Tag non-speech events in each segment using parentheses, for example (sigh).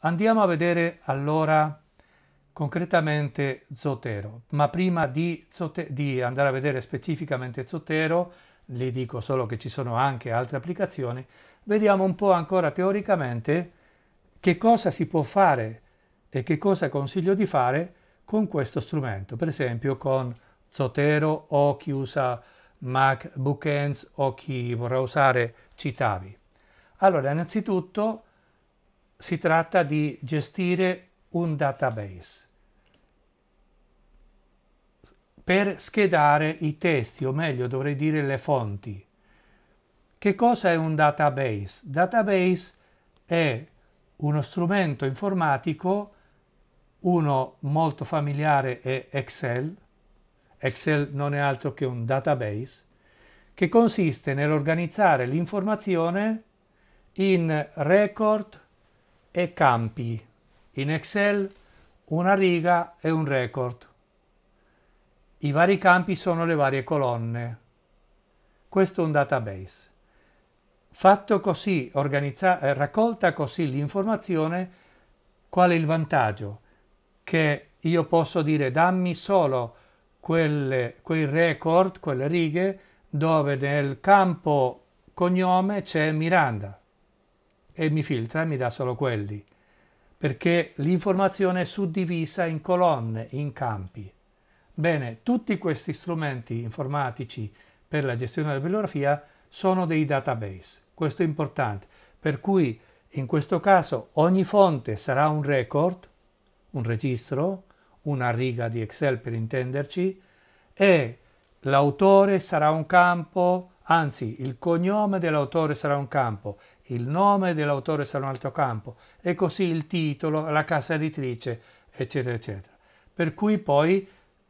Andiamo a vedere allora concretamente Zotero, ma prima di, di, andare a vedere specificamente Zotero, le dico solo che ci sono anche altre applicazioni, vediamo un po' ancora teoricamente che cosa si può fare e che cosa consiglio di fare con questo strumento, per esempio con Zotero o chi usa Mac Bookends o chi vorrà usare Citavi. Allora, innanzitutto si tratta di gestire un database per schedare i testi, o meglio dovrei dire le fonti. Che cosa è un database? Database è uno strumento informatico, uno molto familiare è Excel, Excel non è altro che un database, che consiste nell'organizzare l'informazione in record, e campi. In Excel una riga e un record. I vari campi sono le varie colonne. Questo è un database. Fatto così, eh, raccolta così l'informazione, qual è il vantaggio? Che io posso dire dammi solo quelle, quei record, quelle righe, dove nel campo cognome c'è Miranda e mi filtra e mi dà solo quelli, perché l'informazione è suddivisa in colonne, in campi. Bene, tutti questi strumenti informatici per la gestione della bibliografia sono dei database, questo è importante, per cui in questo caso ogni fonte sarà un record, un registro, una riga di Excel per intenderci, e l'autore sarà un campo, Anzi, il cognome dell'autore sarà un campo, il nome dell'autore sarà un altro campo, e così il titolo, la casa editrice, eccetera, eccetera. Per cui poi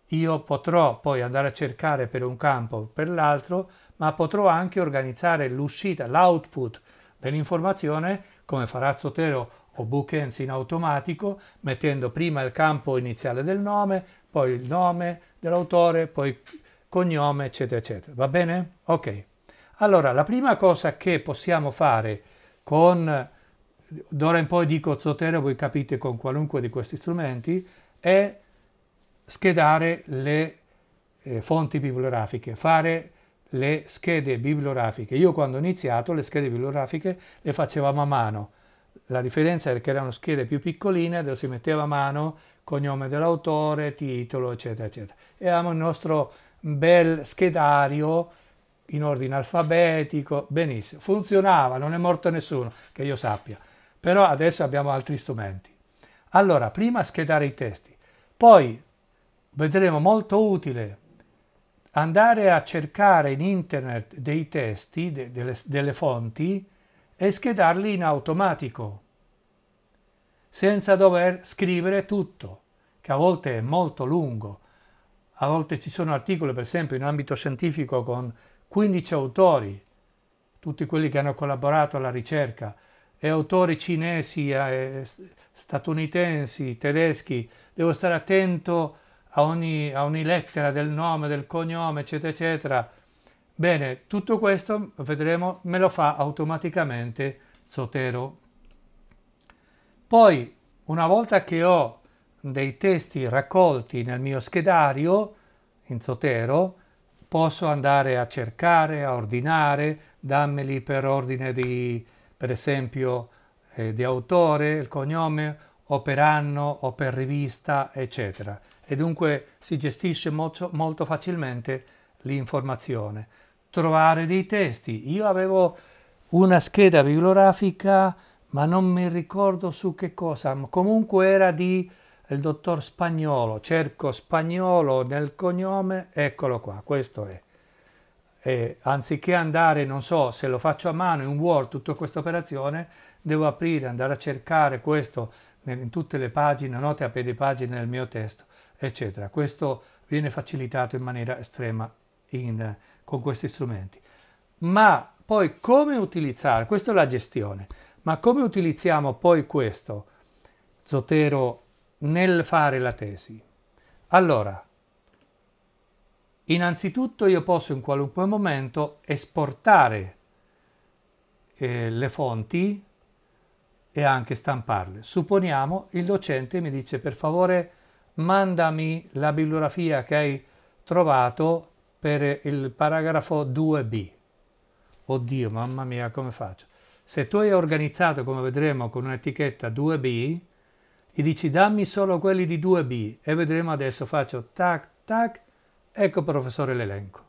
io potrò poi andare a cercare per un campo o per l'altro, ma potrò anche organizzare l'uscita, l'output dell'informazione, come farà Zotero o Bookends in automatico, mettendo prima il campo iniziale del nome, poi il nome dell'autore, poi cognome, eccetera, eccetera. Va bene? Ok. Allora, la prima cosa che possiamo fare con, d'ora in poi dico Zotero, voi capite con qualunque di questi strumenti, è schedare le eh, fonti bibliografiche, fare le schede bibliografiche. Io quando ho iniziato le schede bibliografiche le facevamo a mano, la differenza era che erano schede più piccoline, dove si metteva a mano cognome dell'autore, titolo, eccetera, eccetera. E avevamo il nostro bel schedario in ordine alfabetico, benissimo. Funzionava, non è morto nessuno, che io sappia. Però adesso abbiamo altri strumenti. Allora, prima schedare i testi, poi vedremo molto utile andare a cercare in internet dei testi, de, delle, delle fonti e schedarli in automatico, senza dover scrivere tutto, che a volte è molto lungo. A volte ci sono articoli, per esempio, in ambito scientifico con 15 autori, tutti quelli che hanno collaborato alla ricerca, e autori cinesi, eh, statunitensi, tedeschi. Devo stare attento a ogni, a ogni lettera del nome, del cognome, eccetera, eccetera. Bene, tutto questo, vedremo, me lo fa automaticamente Zotero. Poi, una volta che ho dei testi raccolti nel mio schedario in Zotero, posso andare a cercare, a ordinare, dammeli per ordine di, per esempio, eh, di autore, il cognome, o per anno, o per rivista, eccetera. E dunque si gestisce molto, molto facilmente l'informazione. Trovare dei testi. Io avevo una scheda bibliografica, ma non mi ricordo su che cosa, comunque era di il dottor Spagnolo, cerco Spagnolo nel cognome, eccolo qua, questo è. E anziché andare, non so, se lo faccio a mano in Word tutta questa operazione, devo aprire, andare a cercare questo in tutte le pagine, note a piedi pagine del mio testo, eccetera. Questo viene facilitato in maniera estrema in, con questi strumenti. Ma poi come utilizzare, questa è la gestione, ma come utilizziamo poi questo? Zotero nel fare la tesi. Allora, innanzitutto io posso in qualunque momento esportare eh, le fonti e anche stamparle. Supponiamo il docente mi dice per favore mandami la bibliografia che hai trovato per il paragrafo 2b. Oddio, mamma mia, come faccio? Se tu hai organizzato, come vedremo, con un'etichetta 2b, e dici dammi solo quelli di 2B e vedremo adesso, faccio tac tac, ecco professore l'elenco.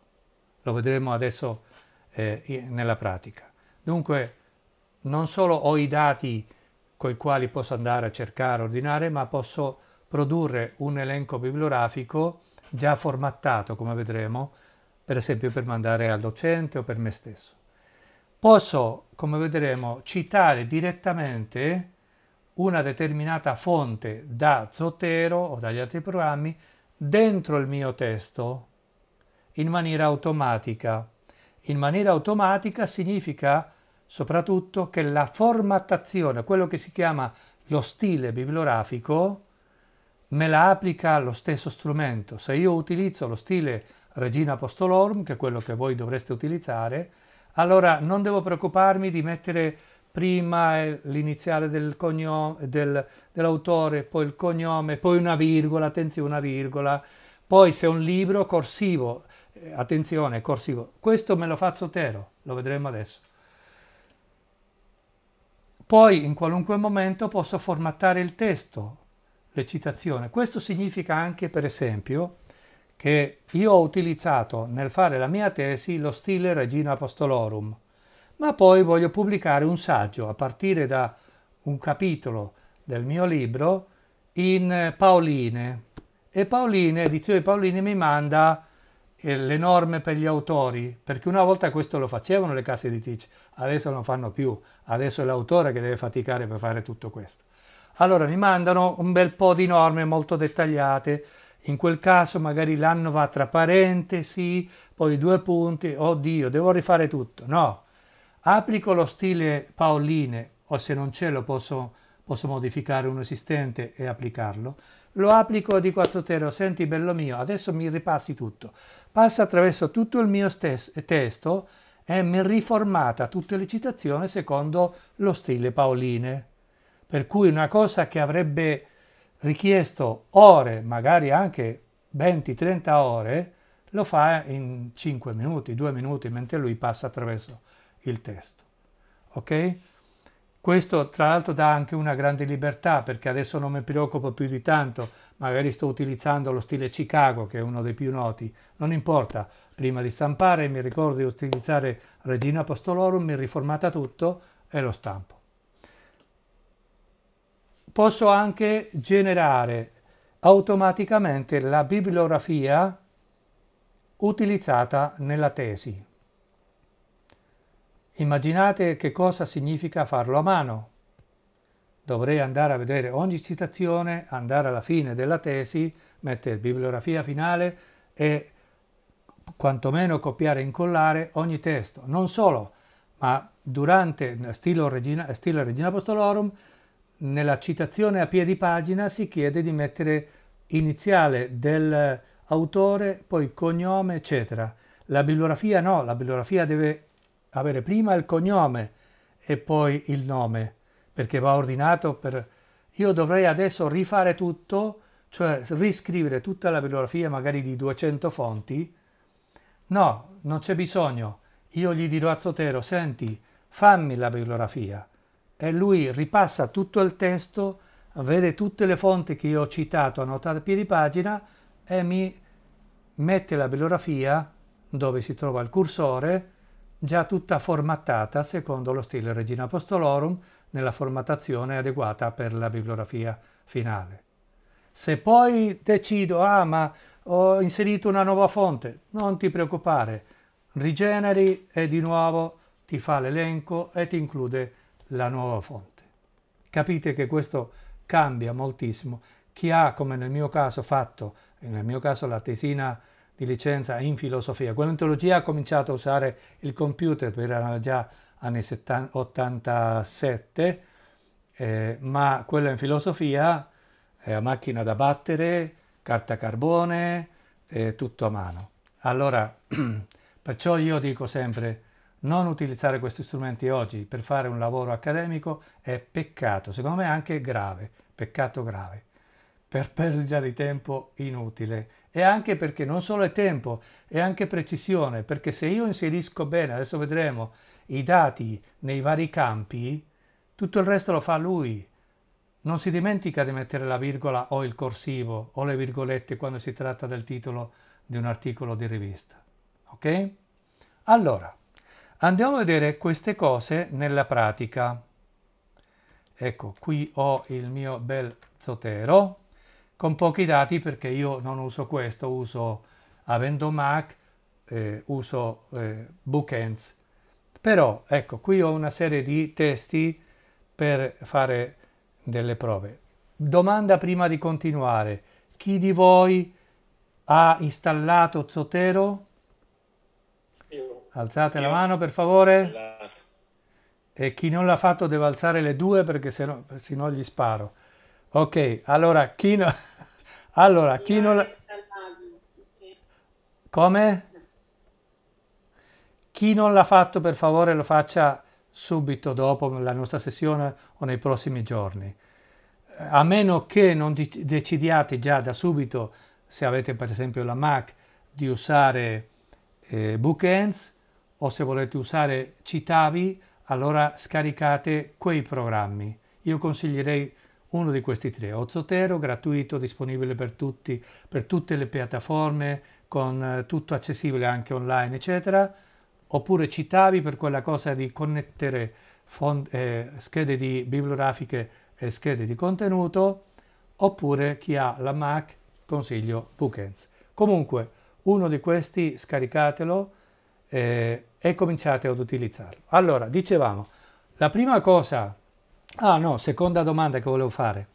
Lo vedremo adesso eh, nella pratica. Dunque non solo ho i dati con i quali posso andare a cercare, ordinare, ma posso produrre un elenco bibliografico già formattato, come vedremo, per esempio per mandare al docente o per me stesso. Posso, come vedremo, citare direttamente una determinata fonte da Zotero o dagli altri programmi dentro il mio testo in maniera automatica. In maniera automatica significa soprattutto che la formattazione, quello che si chiama lo stile bibliografico, me la applica lo stesso strumento. Se io utilizzo lo stile Regina Apostolorum, che è quello che voi dovreste utilizzare, allora non devo preoccuparmi di mettere prima l'iniziale del del, dell'autore, poi il cognome, poi una virgola, attenzione una virgola, poi se è un libro corsivo, eh, attenzione corsivo, questo me lo faccio tero, lo vedremo adesso. Poi in qualunque momento posso formattare il testo, le citazioni. Questo significa anche per esempio che io ho utilizzato nel fare la mia tesi lo stile Regina Apostolorum, ma poi voglio pubblicare un saggio a partire da un capitolo del mio libro in eh, Paoline e Paoline, Edizione Paoline mi manda eh, le norme per gli autori, perché una volta questo lo facevano le case editrici, adesso non fanno più, adesso è l'autore che deve faticare per fare tutto questo. Allora mi mandano un bel po' di norme molto dettagliate, in quel caso magari l'anno va tra parentesi, poi due punti, oddio, devo rifare tutto. No, applico lo stile paoline o se non ce lo posso, posso modificare uno esistente e applicarlo, lo applico di dico a Zotero, senti bello mio, adesso mi ripassi tutto, passa attraverso tutto il mio testo e mi riformata tutte le citazioni secondo lo stile paoline. Per cui una cosa che avrebbe richiesto ore, magari anche 20-30 ore, lo fa in 5 minuti, 2 minuti, mentre lui passa attraverso il testo. Ok? Questo tra l'altro dà anche una grande libertà perché adesso non mi preoccupo più di tanto, magari sto utilizzando lo stile Chicago che è uno dei più noti, non importa, prima di stampare mi ricordo di utilizzare Regina Apostolorum, mi riformata tutto e lo stampo. Posso anche generare automaticamente la bibliografia utilizzata nella tesi, Immaginate che cosa significa farlo a mano. Dovrei andare a vedere ogni citazione, andare alla fine della tesi, mettere bibliografia finale e quantomeno copiare e incollare ogni testo. Non solo, ma durante stile Regina, stile Regina Apostolorum, nella citazione a piedi pagina si chiede di mettere iniziale dell'autore, poi cognome, eccetera. La bibliografia no, la bibliografia deve avere prima il cognome e poi il nome, perché va ordinato per... Io dovrei adesso rifare tutto, cioè riscrivere tutta la bibliografia magari di 200 fonti. No, non c'è bisogno. Io gli dirò a Zotero, senti, fammi la bibliografia. E lui ripassa tutto il testo, vede tutte le fonti che io ho citato annotate a piedi pagina e mi mette la bibliografia dove si trova il cursore già tutta formattata secondo lo stile Regina Apostolorum nella formattazione adeguata per la bibliografia finale. Se poi decido, ah ma ho inserito una nuova fonte, non ti preoccupare, rigeneri e di nuovo ti fa l'elenco e ti include la nuova fonte. Capite che questo cambia moltissimo. Chi ha, come nel mio caso fatto, nel mio caso la tesina di licenza in filosofia. Quando in teologia ha cominciato a usare il computer, perché erano già anni 70, 87, eh, ma quello in filosofia è eh, macchina da battere, carta carbone, eh, tutto a mano. Allora, (clears throat) perciò io dico sempre, non utilizzare questi strumenti oggi per fare un lavoro accademico è peccato, secondo me anche grave, peccato grave per perdita di tempo inutile e anche perché non solo è tempo, è anche precisione, perché se io inserisco bene, adesso vedremo, i dati nei vari campi, tutto il resto lo fa lui. Non si dimentica di mettere la virgola o il corsivo o le virgolette quando si tratta del titolo di un articolo di rivista. Ok? Allora, andiamo a vedere queste cose nella pratica. Ecco, qui ho il mio bel zotero con pochi dati perché io non uso questo, uso avendo Mac, eh, uso eh, Bookends. Però ecco, qui ho una serie di testi per fare delle prove. Domanda prima di continuare. Chi di voi ha installato Zotero? Io. Alzate io. la mano per favore. Esatto. E chi non l'ha fatto deve alzare le due perché sennò, sennò gli sparo. Ok, allora chi no... Allora, chi non... Come? Chi non l'ha fatto per favore lo faccia subito dopo la nostra sessione o nei prossimi giorni. Eh, a meno che non decidiate già da subito, se avete per esempio la Mac, di usare eh, Bookends o se volete usare Citavi, allora scaricate quei programmi. Io consiglierei uno di questi tre. Ozotero, gratuito, disponibile per tutti, per tutte le piattaforme, con eh, tutto accessibile anche online, eccetera. Oppure Citavi per quella cosa di connettere eh, schede di bibliografiche e schede di contenuto. Oppure chi ha la Mac, consiglio Bookends. Comunque, uno di questi scaricatelo eh, e cominciate ad utilizzarlo. Allora, dicevamo, la prima cosa Ah no, seconda domanda che volevo fare.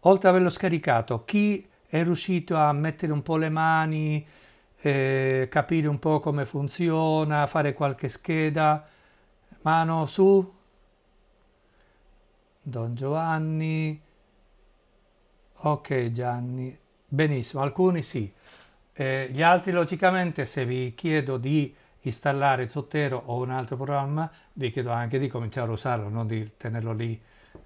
Oltre ad averlo scaricato, chi è riuscito a mettere un po' le mani, eh, capire un po' come funziona, fare qualche scheda? Mano su. Don Giovanni. Ok Gianni. Benissimo, alcuni sì. Eh, gli altri logicamente se vi chiedo di installare il Zottero o un altro programma, vi chiedo anche di cominciare a usarlo, non di tenerlo lì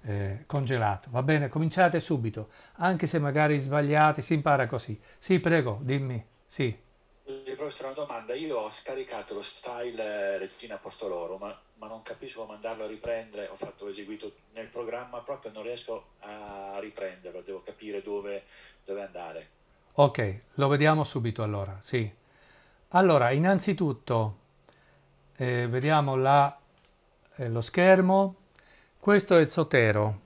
eh, congelato. Va bene? Cominciate subito, anche se magari sbagliate, si impara così. Sì, prego, dimmi. Sì. Eh, professore, una domanda. Io ho scaricato lo style eh, Regina Postoloro, ma, ma non capisco come andarlo a riprendere. Ho fatto eseguito nel programma, proprio non riesco a riprenderlo. Devo capire dove, dove andare. Ok, lo vediamo subito allora. Sì. Allora, innanzitutto eh, vediamo la, eh, lo schermo. Questo è Zotero.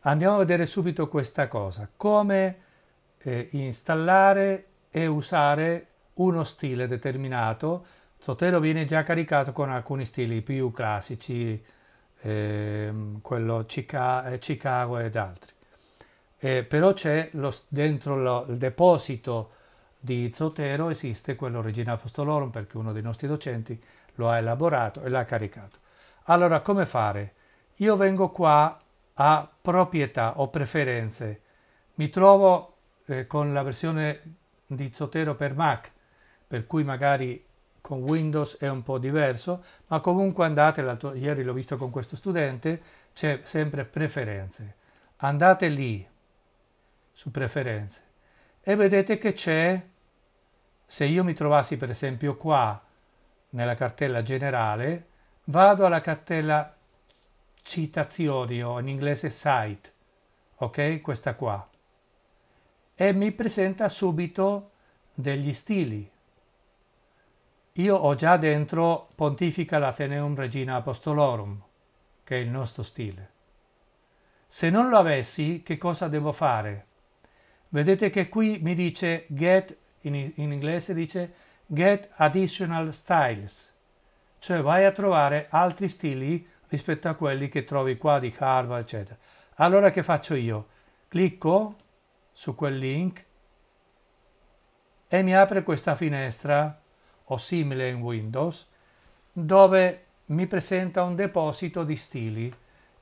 Andiamo a vedere subito questa cosa. Come eh, installare e usare uno stile determinato. Zotero viene già caricato con alcuni stili più classici, ehm, quello Chica eh, Chicago ed altri. Eh, però c'è dentro lo, il deposito di Zotero esiste quello Regina Apostolorum perché uno dei nostri docenti lo ha elaborato e l'ha caricato. Allora, come fare? Io vengo qua a proprietà o preferenze, mi trovo eh, con la versione di Zotero per Mac, per cui magari con Windows è un po' diverso, ma comunque andate, ieri l'ho visto con questo studente, c'è sempre preferenze. Andate lì su preferenze e vedete che c'è se io mi trovassi per esempio qua nella cartella generale, vado alla cartella citazioni o in inglese site, ok? Questa qua. E mi presenta subito degli stili. Io ho già dentro Pontifica l'Ateneum Regina Apostolorum, che è il nostro stile. Se non lo avessi, che cosa devo fare? Vedete che qui mi dice Get in, in inglese dice get additional styles, cioè vai a trovare altri stili rispetto a quelli che trovi qua di Harvard, eccetera. Allora che faccio io? Clicco su quel link e mi apre questa finestra o simile in Windows dove mi presenta un deposito di stili.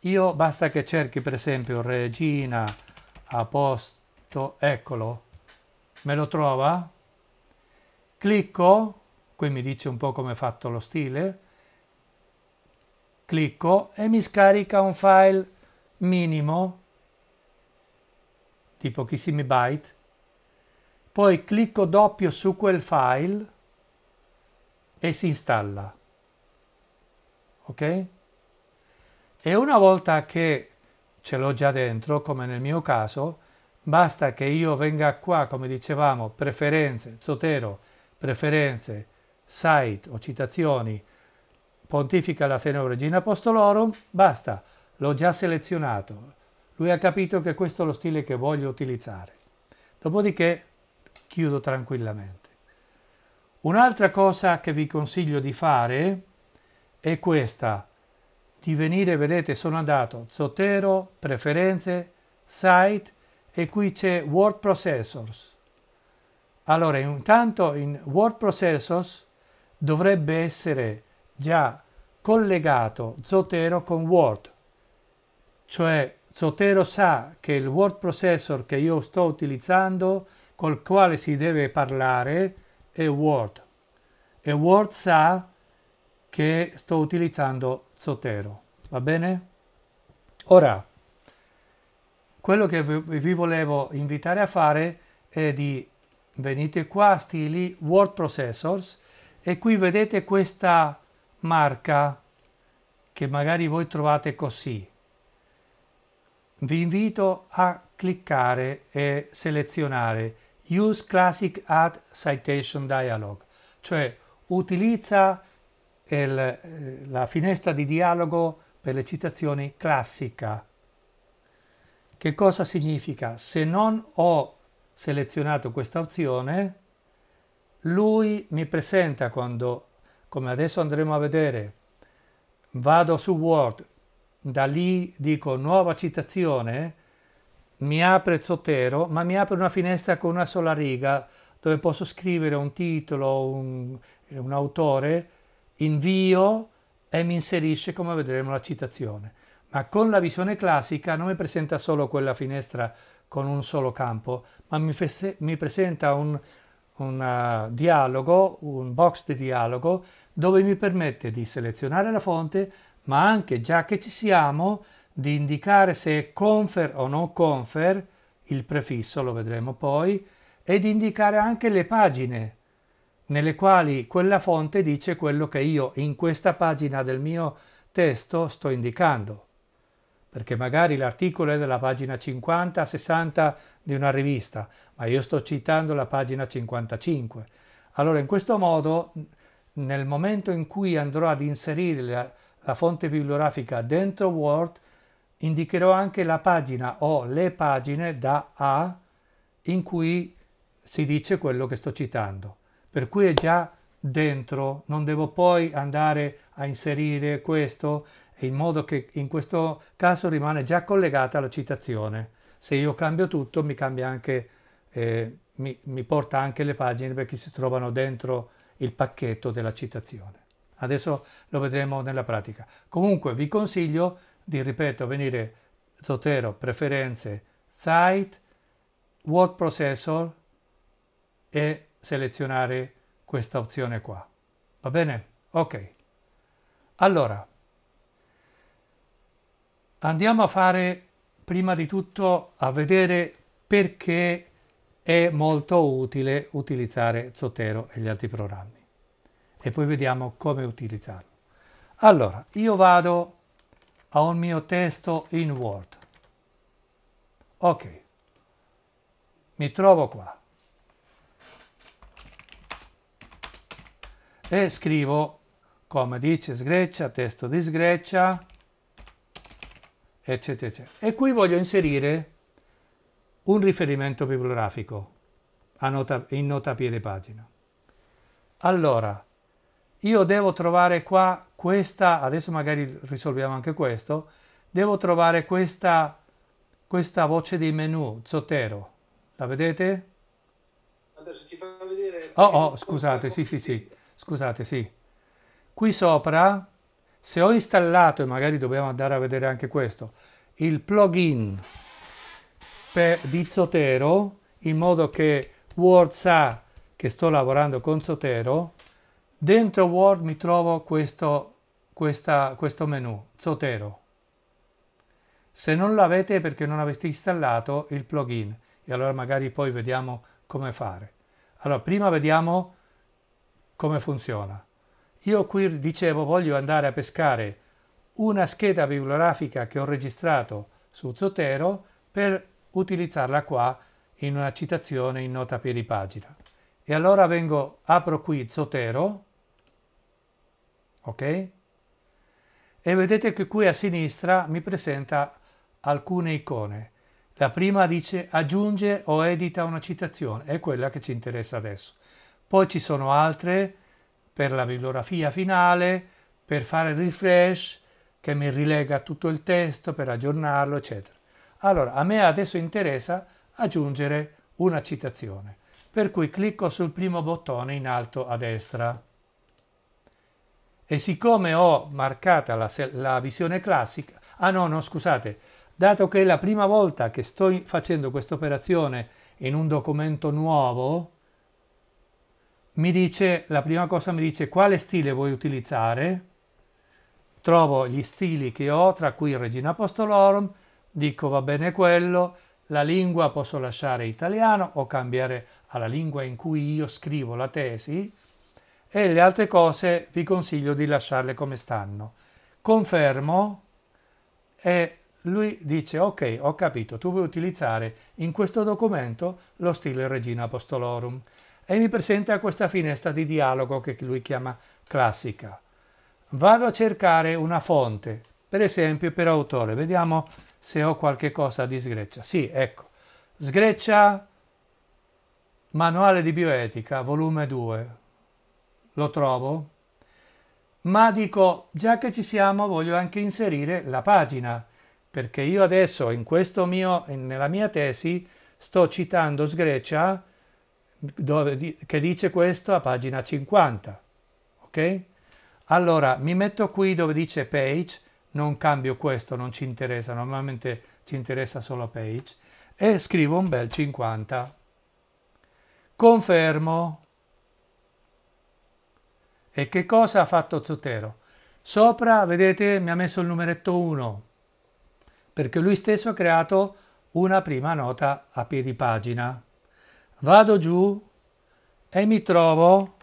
Io basta che cerchi per esempio Regina a posto, eccolo, Me lo trova? Clicco, qui mi dice un po' come è fatto lo stile, clicco e mi scarica un file minimo di pochissimi byte, poi clicco doppio su quel file e si installa. Ok? E una volta che ce l'ho già dentro, come nel mio caso, Basta che io venga qua, come dicevamo, preferenze, zotero, preferenze, site o citazioni, pontifica la Teneo Regina Apostolorum, basta, l'ho già selezionato. Lui ha capito che questo è lo stile che voglio utilizzare. Dopodiché chiudo tranquillamente. Un'altra cosa che vi consiglio di fare è questa, di venire, vedete, sono andato, Zotero, Preferenze, Site, e qui c'è Word Processors. Allora, intanto in Word Processors dovrebbe essere già collegato Zotero con Word, cioè Zotero sa che il word processor che io sto utilizzando, col quale si deve parlare, è Word. E Word sa che sto utilizzando Zotero. Va bene? Ora, quello che vi volevo invitare a fare è di venite qua stili word processors e qui vedete questa marca che magari voi trovate così vi invito a cliccare e selezionare Use Classic add Citation Dialog, cioè utilizza il, eh, la finestra di dialogo per le citazioni classica che cosa significa? Se non ho selezionato questa opzione, lui mi presenta quando, come adesso andremo a vedere, vado su Word, da lì dico nuova citazione, mi apre Zotero, ma mi apre una finestra con una sola riga dove posso scrivere un titolo, un, un autore, invio e mi inserisce, come vedremo, la citazione. Ma con la visione classica non mi presenta solo quella finestra con un solo campo, ma mi, mi presenta un, un uh, dialogo, un box di dialogo, dove mi permette di selezionare la fonte, ma anche, già che ci siamo, di indicare se è confer o non confer, il prefisso, lo vedremo poi, e di indicare anche le pagine nelle quali quella fonte dice quello che io in questa pagina del mio testo sto indicando perché magari l'articolo è della pagina 50-60 di una rivista, ma io sto citando la pagina 55. Allora in questo modo nel momento in cui andrò ad inserire la, la fonte bibliografica dentro Word, indicherò anche la pagina o le pagine da A in cui si dice quello che sto citando. Per cui è già dentro, non devo poi andare a inserire questo in modo che in questo caso rimane già collegata alla citazione. Se io cambio tutto mi, cambia anche, eh, mi, mi porta anche le pagine perché si trovano dentro il pacchetto della citazione. Adesso lo vedremo nella pratica. Comunque vi consiglio di, ripeto, venire Zotero, preferenze, site, word processor e selezionare questa opzione qua. Va bene? Ok. Allora, Andiamo a fare prima di tutto a vedere perché è molto utile utilizzare Zotero e gli altri programmi e poi vediamo come utilizzarlo. Allora, io vado a un mio testo in Word. Ok, mi trovo qua e scrivo, come dice Sgreccia, testo di Sgreccia, eccetera, eccetera. E qui voglio inserire un riferimento bibliografico nota, in nota a piede pagina. Allora, io devo trovare qua questa, adesso magari risolviamo anche questo, devo trovare questa, questa voce di menu, Zotero. La vedete? Adesso ci fa vedere... Oh, oh, scusate, sì, sì, sì, scusate, sì. Qui sopra se ho installato, e magari dobbiamo andare a vedere anche questo, il plugin per, di Zotero, in modo che Word sa che sto lavorando con Zotero, dentro Word mi trovo questo, questa, questo menu, Zotero. Se non l'avete perché non avete installato il plugin, e allora magari poi vediamo come fare. Allora, prima vediamo come funziona. Io qui dicevo voglio andare a pescare una scheda bibliografica che ho registrato su Zotero per utilizzarla qua in una citazione in nota piedi pagina. E allora vengo, apro qui Zotero, ok? E vedete che qui a sinistra mi presenta alcune icone. La prima dice aggiunge o edita una citazione, è quella che ci interessa adesso. Poi ci sono altre per la bibliografia finale, per fare il refresh che mi rilega tutto il testo, per aggiornarlo, eccetera. Allora, a me adesso interessa aggiungere una citazione, per cui clicco sul primo bottone in alto a destra. E siccome ho marcata la, la visione classica, ah no, no, scusate, dato che è la prima volta che sto facendo questa operazione in un documento nuovo, mi dice, la prima cosa mi dice quale stile vuoi utilizzare, trovo gli stili che ho, tra cui Regina Apostolorum, dico va bene quello, la lingua posso lasciare italiano o cambiare alla lingua in cui io scrivo la tesi e le altre cose vi consiglio di lasciarle come stanno. Confermo e lui dice ok ho capito tu vuoi utilizzare in questo documento lo stile Regina Apostolorum e mi presenta questa finestra di dialogo che lui chiama classica. Vado a cercare una fonte, per esempio per autore. Vediamo se ho qualche cosa di Sgreccia. Sì, ecco. Sgreccia, Manuale di bioetica, volume 2. Lo trovo? Ma dico, già che ci siamo, voglio anche inserire la pagina, perché io adesso in questo mio, nella mia tesi sto citando Sgreccia dove, che dice questo a pagina 50. Ok? Allora mi metto qui dove dice page, non cambio questo, non ci interessa, normalmente ci interessa solo page, e scrivo un bel 50. Confermo. E che cosa ha fatto Zotero? Sopra, vedete, mi ha messo il numeretto 1, perché lui stesso ha creato una prima nota a piedi pagina vado giù e mi trovo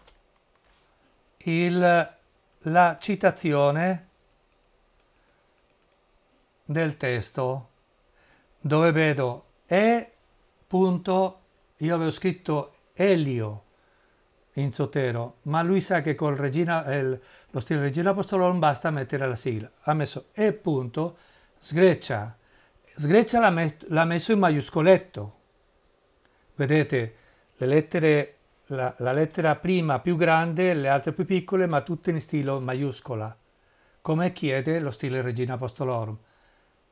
il, la citazione del testo dove vedo e punto io avevo scritto Elio in Zotero ma lui sa che con Regina, eh, il, lo stile Regina Apostolo non basta mettere la sigla ha messo e punto sgreccia sgreccia l'ha, met, l'ha messo in maiuscoletto Vedete, le lettere, la, la lettera prima più grande, le altre più piccole, ma tutte in stile maiuscola, come chiede lo stile Regina Apostolorum.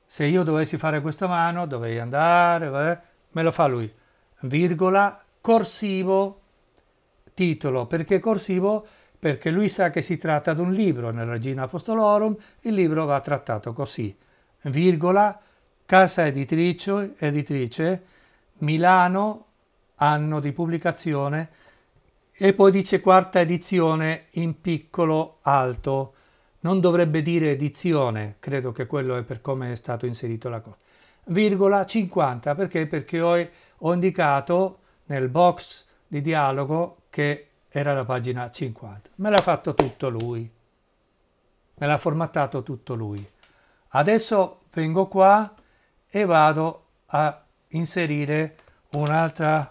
Se io dovessi fare questa mano, dovrei andare, eh, me lo fa lui. Virgola, corsivo, titolo. Perché corsivo? Perché lui sa che si tratta di un libro, nella Regina Apostolorum il libro va trattato così. Virgola, casa editrice, editrice Milano, anno di pubblicazione e poi dice quarta edizione in piccolo alto. Non dovrebbe dire edizione, credo che quello è per come è stato inserito la cosa. Virgola 50, perché? Perché ho, ho indicato nel box di dialogo che era la pagina 50. Me l'ha fatto tutto lui. Me l'ha formattato tutto lui. Adesso vengo qua e vado a inserire un'altra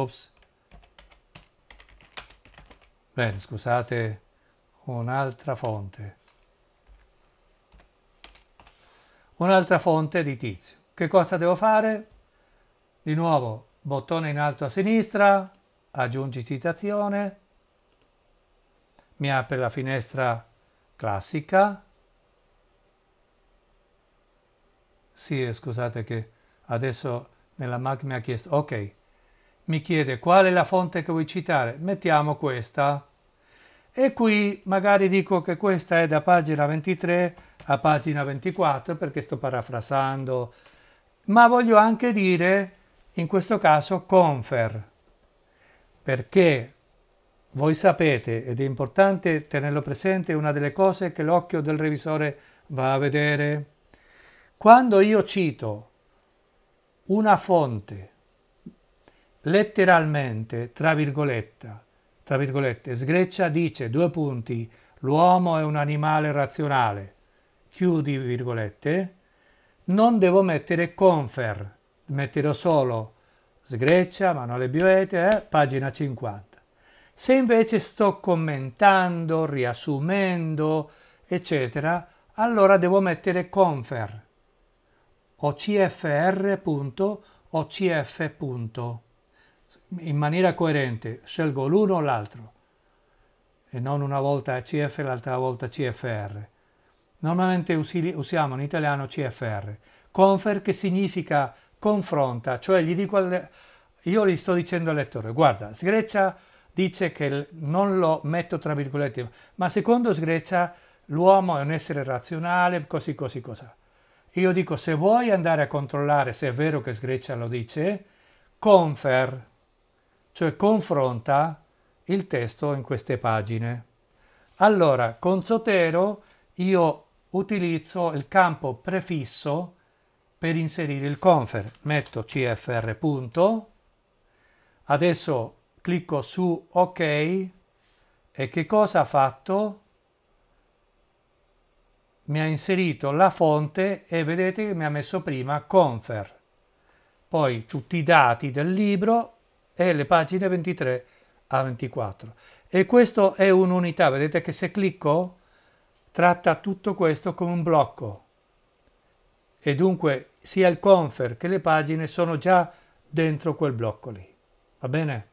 ops bene scusate un'altra fonte un'altra fonte di tizio che cosa devo fare di nuovo bottone in alto a sinistra aggiungi citazione mi apre la finestra classica sì eh, scusate che adesso nella Mac mi ha chiesto ok mi chiede qual è la fonte che vuoi citare. Mettiamo questa. E qui magari dico che questa è da pagina 23 a pagina 24 perché sto parafrasando. Ma voglio anche dire, in questo caso, confer. Perché voi sapete, ed è importante tenerlo presente, una delle cose che l'occhio del revisore va a vedere. Quando io cito una fonte letteralmente, tra virgolette, tra virgolette, Sgreccia dice, due punti, l'uomo è un animale razionale, chiudi virgolette, non devo mettere confer, metterò solo Sgreccia, manuale bioete, eh, pagina 50. Se invece sto commentando, riassumendo, eccetera, allora devo mettere confer, ocfr.ocf in maniera coerente, scelgo l'uno o l'altro e non una volta CF e l'altra volta CFR. Normalmente usiamo in italiano CFR. Confer che significa confronta, cioè gli dico al, io gli sto dicendo al lettore, guarda, Sgreccia dice che non lo metto tra virgolette, ma secondo Sgreccia l'uomo è un essere razionale, così, così, cosa. Io dico, se vuoi andare a controllare se è vero che Sgreccia lo dice, confer, cioè confronta il testo in queste pagine. Allora, con Zotero io utilizzo il campo prefisso per inserire il confer. Metto cfr. Punto. Adesso clicco su ok e che cosa ha fatto? Mi ha inserito la fonte e vedete che mi ha messo prima confer. Poi tutti i dati del libro e le pagine 23 a 24. E questo è un'unità, vedete che se clicco tratta tutto questo come un blocco e dunque sia il confer che le pagine sono già dentro quel blocco lì, va bene?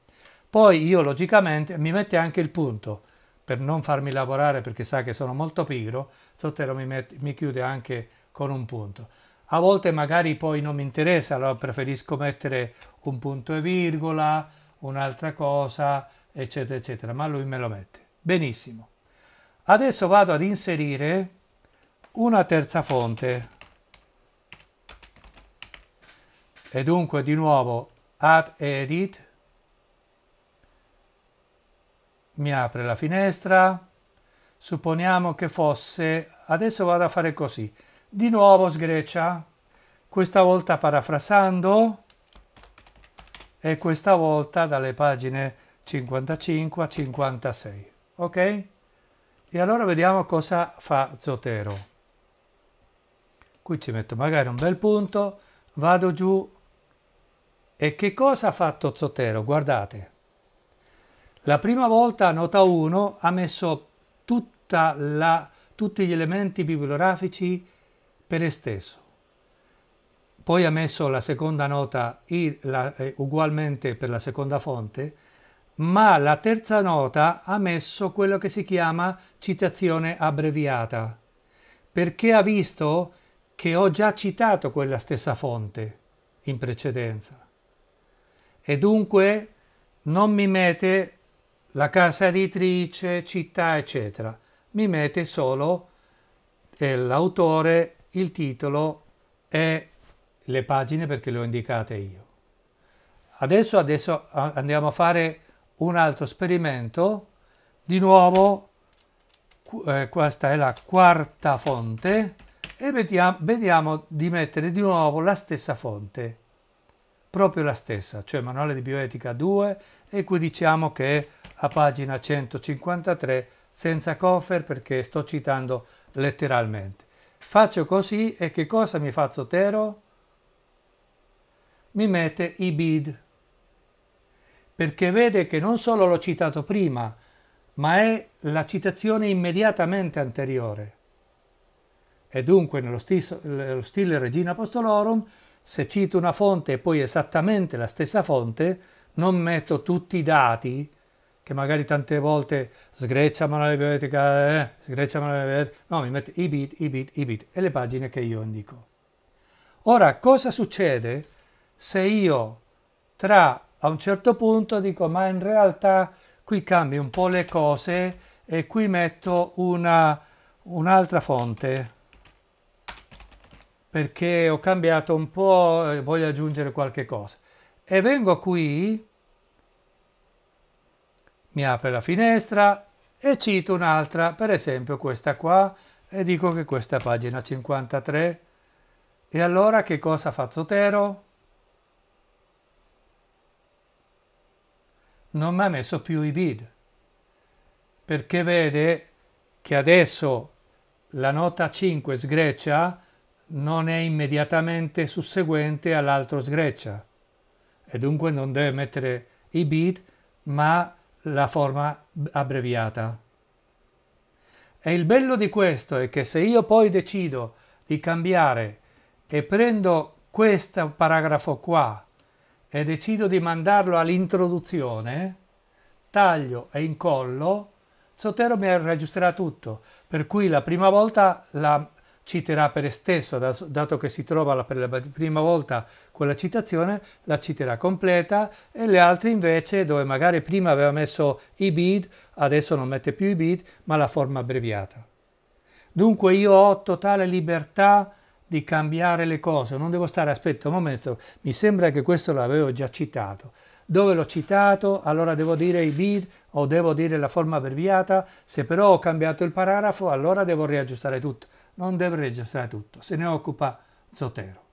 Poi io logicamente mi mette anche il punto per non farmi lavorare perché sa che sono molto pigro, Zotero mi, mi chiude anche con un punto. A volte magari poi non mi interessa, allora preferisco mettere un punto e virgola, un'altra cosa, eccetera, eccetera, ma lui me lo mette. Benissimo. Adesso vado ad inserire una terza fonte. E dunque di nuovo add edit, mi apre la finestra, supponiamo che fosse, adesso vado a fare così, di nuovo sgreccia, questa volta parafrasando e questa volta dalle pagine 55 a 56, ok? E allora vediamo cosa fa Zotero. Qui ci metto magari un bel punto, vado giù e che cosa ha fatto Zotero? Guardate, la prima volta nota 1 ha messo la, tutti gli elementi bibliografici per esteso. Poi ha messo la seconda nota I, la, eh, ugualmente per la seconda fonte, ma la terza nota ha messo quello che si chiama citazione abbreviata, perché ha visto che ho già citato quella stessa fonte in precedenza e dunque non mi mette la casa editrice, città, eccetera, mi mette solo eh, l'autore il titolo e le pagine perché le ho indicate io. Adesso, adesso andiamo a fare un altro esperimento, di nuovo eh, questa è la quarta fonte e vediamo, vediamo di mettere di nuovo la stessa fonte, proprio la stessa, cioè manuale di bioetica 2 e qui diciamo che a pagina 153 senza cofer perché sto citando letteralmente. Faccio così e che cosa mi fa Zotero? Mi mette i bid, perché vede che non solo l'ho citato prima, ma è la citazione immediatamente anteriore. E dunque, nello, stis- nello stile Regina Apostolorum, se cito una fonte e poi esattamente la stessa fonte, non metto tutti i dati, che magari tante volte la manualebetica, eh, la manualebetica, no, mi mette i bit, i bit, i bit e le pagine che io indico. Ora, cosa succede se io tra a un certo punto dico ma in realtà qui cambio un po' le cose e qui metto un'altra un fonte perché ho cambiato un po' e eh, voglio aggiungere qualche cosa e vengo qui mi apre la finestra e cito un'altra, per esempio questa qua, e dico che questa è pagina 53. E allora che cosa fa Zotero? Non mi ha messo più i bid, perché vede che adesso la nota 5 sgreccia non è immediatamente susseguente all'altro sgreccia e dunque non deve mettere i bid ma la forma abbreviata. E il bello di questo è che se io poi decido di cambiare e prendo questo paragrafo qua e decido di mandarlo all'introduzione, taglio e incollo, Zotero mi raggiusterà tutto, per cui la prima volta la citerà per esteso, dato che si trova per la prima volta quella citazione, la citerà completa e le altre invece dove magari prima aveva messo i bid, adesso non mette più i bid, ma la forma abbreviata. Dunque io ho totale libertà di cambiare le cose, non devo stare, aspetta un momento, mi sembra che questo l'avevo già citato. Dove l'ho citato, allora devo dire i bid o devo dire la forma abbreviata, se però ho cambiato il paragrafo, allora devo riaggiustare tutto non deve registrare tutto, se ne occupa Zotero.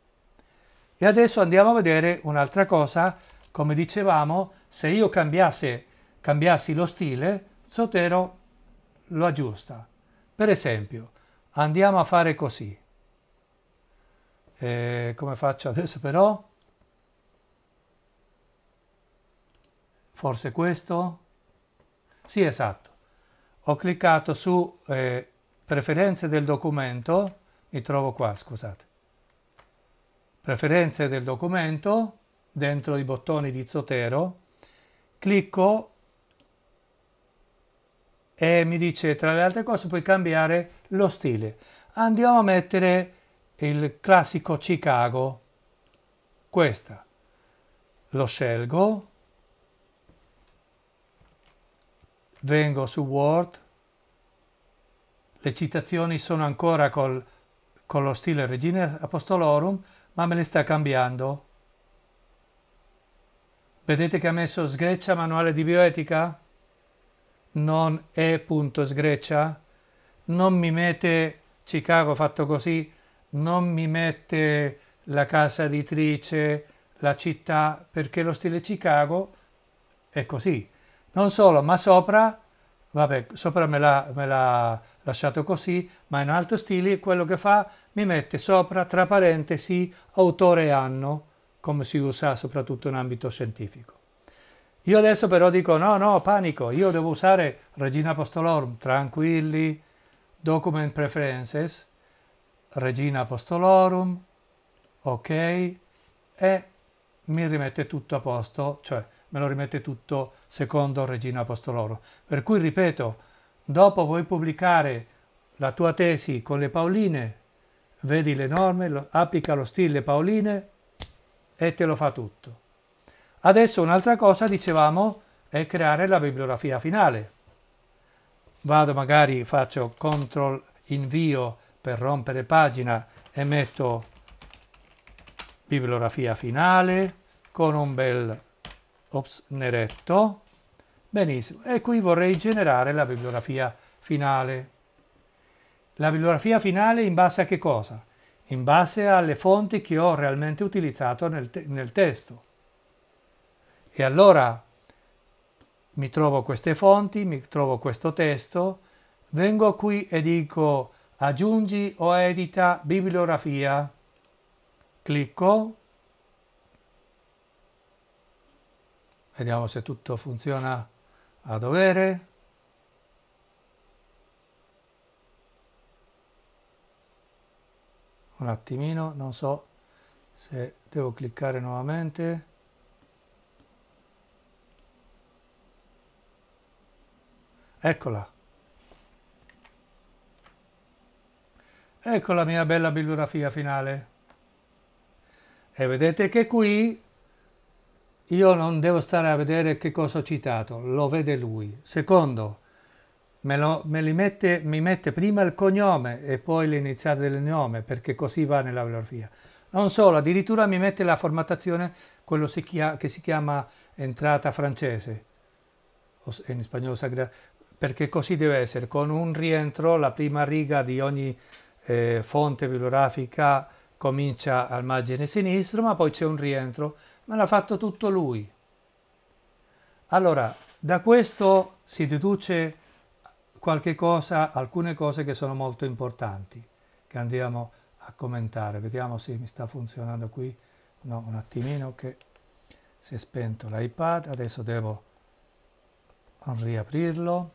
E adesso andiamo a vedere un'altra cosa, come dicevamo, se io cambiasse, cambiassi lo stile, Zotero lo aggiusta. Per esempio, andiamo a fare così. E eh, come faccio adesso però? Forse questo? Sì, esatto. Ho cliccato su eh, preferenze del documento, mi trovo qua, scusate, preferenze del documento, dentro i bottoni di Zotero, clicco e mi dice tra le altre cose puoi cambiare lo stile. Andiamo a mettere il classico Chicago, questa. Lo scelgo, vengo su Word, le citazioni sono ancora col, con lo stile Regina Apostolorum, ma me le sta cambiando. Vedete che ha messo sgreccia manuale di bioetica? Non è punto sgreccia? Non mi mette Chicago fatto così, non mi mette la casa editrice, la città, perché lo stile Chicago è così. Non solo, ma sopra, vabbè, sopra me la, me la lasciato così, ma in altri stili quello che fa mi mette sopra, tra parentesi, autore anno, come si usa soprattutto in ambito scientifico. Io adesso però dico no, no, panico, io devo usare Regina Apostolorum, tranquilli, document preferences, Regina Apostolorum, ok, e mi rimette tutto a posto, cioè me lo rimette tutto secondo Regina Apostolorum. Per cui ripeto, Dopo vuoi pubblicare la tua tesi con le Paoline, vedi le norme, lo, applica lo stile Paoline e te lo fa tutto. Adesso un'altra cosa, dicevamo, è creare la bibliografia finale. Vado magari, faccio CTRL invio per rompere pagina e metto bibliografia finale con un bel ops neretto Benissimo, e qui vorrei generare la bibliografia finale. La bibliografia finale in base a che cosa? In base alle fonti che ho realmente utilizzato nel, te nel testo. E allora mi trovo queste fonti, mi trovo questo testo, vengo qui e dico aggiungi o edita bibliografia, clicco, vediamo se tutto funziona a dovere un attimino non so se devo cliccare nuovamente eccola ecco la mia bella bibliografia finale e vedete che qui io non devo stare a vedere che cosa ho citato, lo vede lui. Secondo, me lo, me mette, mi mette prima il cognome e poi l'iniziale del nome, perché così va nella bibliografia. Non solo, addirittura mi mette la formattazione, quello si chiama, che si chiama entrata francese, in spagnolo sagra, perché così deve essere, con un rientro, la prima riga di ogni eh, fonte bibliografica comincia al margine sinistro, ma poi c'è un rientro ma l'ha fatto tutto lui. Allora, da questo si deduce qualche cosa, alcune cose che sono molto importanti, che andiamo a commentare. Vediamo se mi sta funzionando qui, no, un attimino che si è spento l'iPad, adesso devo riaprirlo.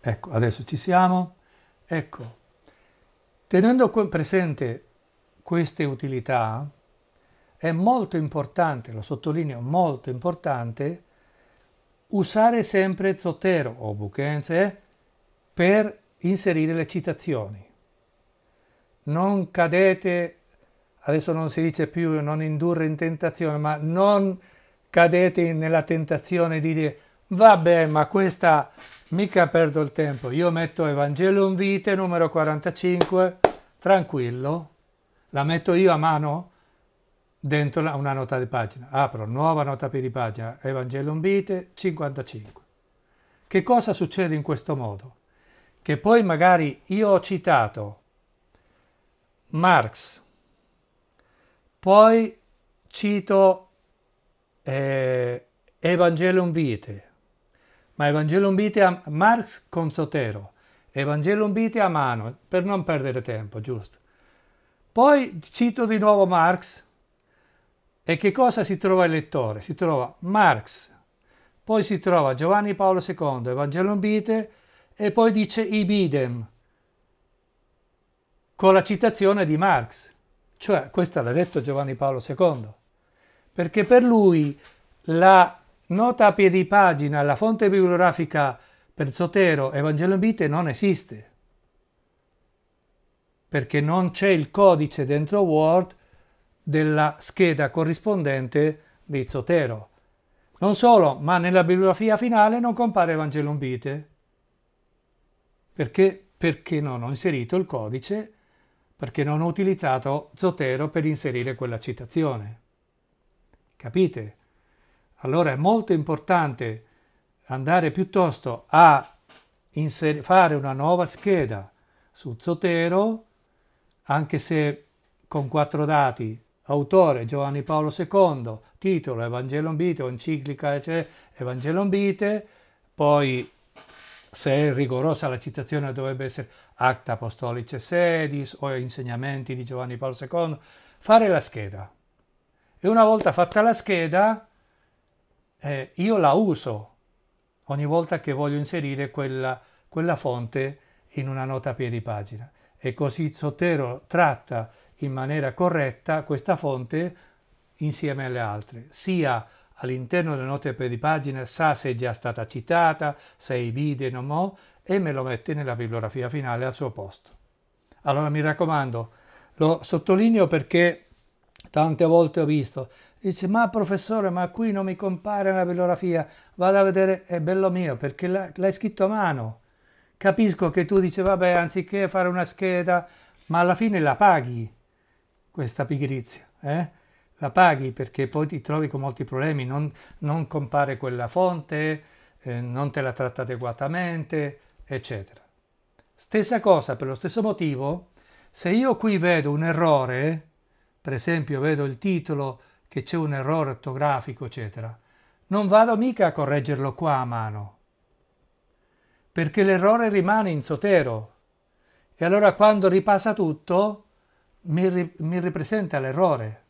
Ecco, adesso ci siamo. Ecco, tenendo presente queste utilità, è molto importante, lo sottolineo, molto importante, usare sempre Zotero o Buchenze per inserire le citazioni. Non cadete, adesso non si dice più non indurre in tentazione, ma non cadete nella tentazione di dire vabbè ma questa mica perdo il tempo, io metto Evangelium Vitae numero 45, tranquillo, la metto io a mano dentro una nota di pagina. Apro nuova nota di pagina, Evangelium Vitae 55. Che cosa succede in questo modo? Che poi magari io ho citato Marx, poi cito eh, Evangelium Vitae, ma Evangelium Vitae a Marx con Sotero, Evangelium Vitae a mano, per non perdere tempo, giusto? Poi cito di nuovo Marx e che cosa si trova il lettore? Si trova Marx, poi si trova Giovanni Paolo II, Evangelo Vite e poi dice Ibidem con la citazione di Marx, cioè questa l'ha detto Giovanni Paolo II, perché per lui la nota a piedi pagina, la fonte bibliografica per Sotero Evangelo Vite non esiste perché non c'è il codice dentro Word della scheda corrispondente di Zotero. Non solo, ma nella bibliografia finale non compare Evangelium Vitae. Perché? Perché non ho inserito il codice, perché non ho utilizzato Zotero per inserire quella citazione. Capite? Allora è molto importante andare piuttosto a fare una nuova scheda su Zotero anche se con quattro dati, autore Giovanni Paolo II, titolo Evangelion Vitae, enciclica cioè Evangelion Vitae, poi se è rigorosa la citazione dovrebbe essere Acta Apostolice Sedis o Insegnamenti di Giovanni Paolo II, fare la scheda. E una volta fatta la scheda, eh, io la uso ogni volta che voglio inserire quella, quella fonte in una nota a piedi pagina e così Zotero tratta in maniera corretta questa fonte insieme alle altre, sia all'interno delle note di pagina sa se è già stata citata, se i vide no mo, e me lo mette nella bibliografia finale al suo posto. Allora mi raccomando, lo sottolineo perché tante volte ho visto, dice ma professore ma qui non mi compare una bibliografia, vado a vedere, è bello mio perché l'hai scritto a mano, capisco che tu dici vabbè anziché fare una scheda, ma alla fine la paghi questa pigrizia, eh? la paghi perché poi ti trovi con molti problemi, non, non compare quella fonte, eh, non te la tratta adeguatamente, eccetera. Stessa cosa, per lo stesso motivo, se io qui vedo un errore, per esempio vedo il titolo che c'è un errore ortografico, eccetera, non vado mica a correggerlo qua a mano, perché l'errore rimane in sotero. E allora quando ripassa tutto, mi, ri mi ripresenta l'errore.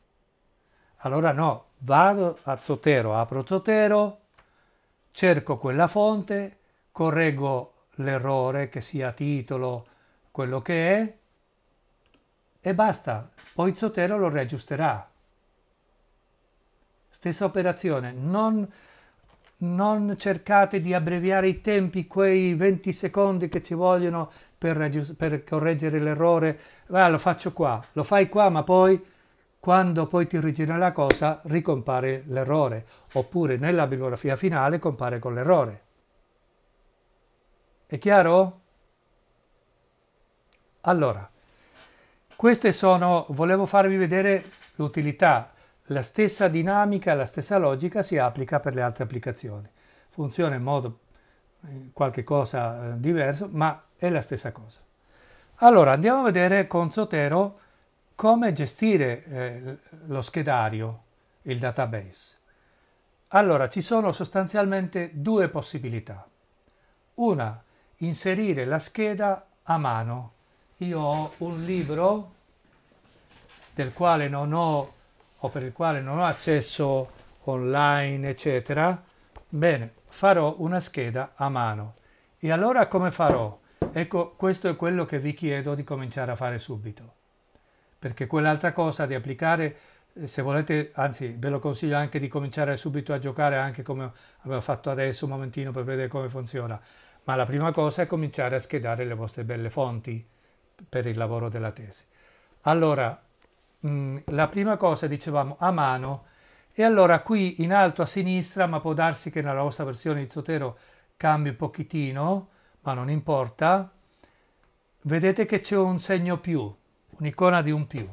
Allora no, vado a Zotero, apro Zotero, cerco quella fonte, correggo l'errore, che sia titolo, quello che è, e basta. Poi Zotero lo riaggiusterà. Stessa operazione, non non cercate di abbreviare i tempi, quei 20 secondi che ci vogliono per, per correggere l'errore, ah, lo faccio qua, lo fai qua, ma poi quando poi ti origina la cosa ricompare l'errore, oppure nella bibliografia finale compare con l'errore. È chiaro? Allora, queste sono, volevo farvi vedere l'utilità, la stessa dinamica, la stessa logica si applica per le altre applicazioni. Funziona in modo eh, qualche cosa eh, diverso, ma è la stessa cosa. Allora, andiamo a vedere con Zotero come gestire eh, lo schedario, il database. Allora, ci sono sostanzialmente due possibilità. Una, inserire la scheda a mano. Io ho un libro del quale non ho o per il quale non ho accesso online, eccetera, bene, farò una scheda a mano. E allora come farò? Ecco, questo è quello che vi chiedo di cominciare a fare subito. Perché quell'altra cosa di applicare, eh, se volete, anzi ve lo consiglio anche di cominciare subito a giocare anche come avevo fatto adesso un momentino per vedere come funziona. Ma la prima cosa è cominciare a schedare le vostre belle fonti per il lavoro della tesi. Allora, Mm, la prima cosa dicevamo a mano e allora qui in alto a sinistra, ma può darsi che nella vostra versione di Zotero cambi un pochettino, ma non importa, vedete che c'è un segno più, un'icona di un più,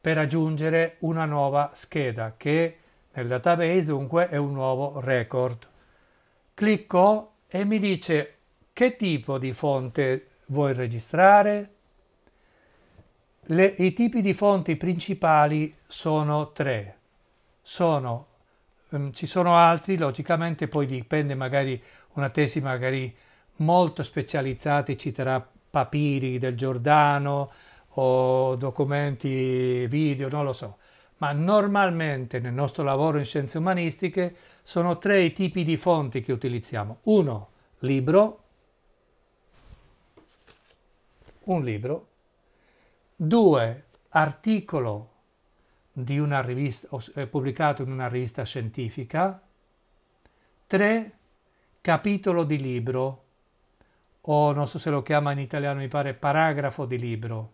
per aggiungere una nuova scheda che nel database dunque è un nuovo record. Clicco e mi dice che tipo di fonte vuoi registrare, le, I tipi di fonti principali sono tre. Sono, um, ci sono altri, logicamente poi dipende magari una tesi magari molto specializzata, citerà papiri del Giordano o documenti video, non lo so. Ma normalmente nel nostro lavoro in scienze umanistiche sono tre i tipi di fonti che utilizziamo. Uno, libro, un libro 2. Articolo rivista, eh, pubblicato in una rivista scientifica. 3. Capitolo di libro o non so se lo chiama in italiano, mi pare paragrafo di libro.